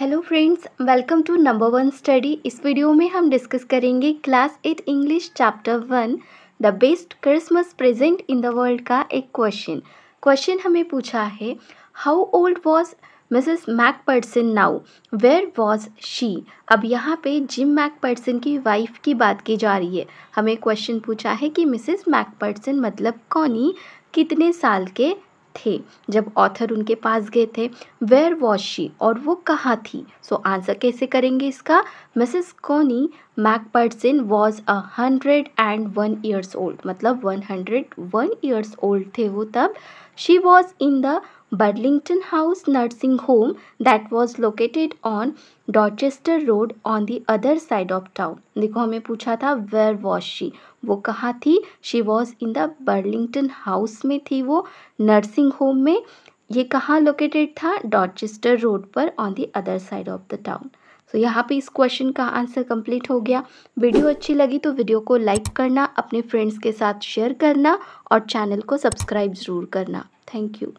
hello friends welcome to number one study इस video में हम डिस्कस करेंगे class eight English chapter one the best Christmas present in the world का एक question question हमें पूछा है how old was Mrs McPherson now where was she अब यहाँ पे जिम मैक पर्सन की वाइफ की बात की जा रही है हमें क्वेश्चन पूछा है कि मिसेस मैक पर्सन मतलब कौनी कितने साल के थे जब ऑथर उनके पास गए थे वेयर वॉज शी और वो कहाँ थी सो so, आंसर कैसे करेंगे इसका Mrs Connie McPherson was a hundred and one years old मतलब one hundred one years old थे वो तब she was in the Burlington House Nursing Home that was located on Dorchester road on the other side of town देखो हमें पूछा था where was she वो कहाँ थी she was in the Burlington house में थी वो नर्सिंग होम में ये कहाँ लोकेटेड था डॉचेस्टर रोड पर on the other side of the town so, यहाँ पे इस क्वेश्चन का आंसर कंप्लीट हो गया वीडियो अच्छी लगी तो वीडियो को लाइक करना अपने फ्रेंड्स के साथ शेयर करना और चैनल को सब्सक्राइब ज़रूर करना थैंक यू